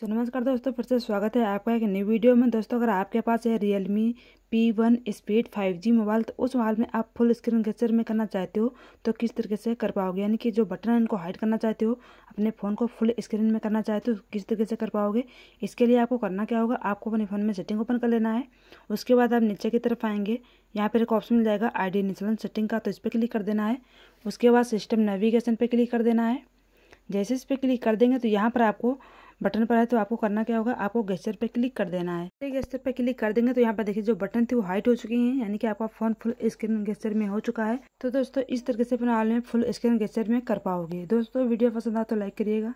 सो नमस्कार दोस्तों फिर से स्वागत है आपका एक न्यू वीडियो में दोस्तों अगर आपके पास है Realme P one speed five G mobile तो उस मोबाइल में आप फुल स्क्रीन कैप्चर में करना चाहते हो तो किस तरीके से कर पाओगे यानी कि जो बटन है इनको हाइड करना चाहते हो अपने फ़ोन को फुल स्क्रीन में करना चाहते हो तो किस तरीके से कर पाओगे इसके लिए आपको करना क्या होगा आपको अपने फ़ोन में सेटिंग ओपन कर लेना है उसके बाद आप नीचे की तरफ आएंगे यहाँ पर एक ऑप्शन मिल जाएगा आई डी सेटिंग का तो इस पर क्लिक कर देना है उसके बाद सिस्टम नेविगेशन पर क्लिक कर देना है जैसे इस पर क्लिक कर देंगे तो यहाँ पर आपको बटन पर है तो आपको करना क्या होगा आपको गेस्टर पे क्लिक कर देना है गेस्टर पे क्लिक कर देंगे तो यहाँ पर देखिए जो बटन थी वो हाइट हो चुकी है यानी कि आपका फोन फुल स्क्रीन गेस्टर में हो चुका है तो दोस्तों इस तरीके से अपना ऑनलाइन फुल स्क्रीन गेस्टर में कर पाओगे दोस्तों वीडियो पसंद आ तो लाइक करिएगा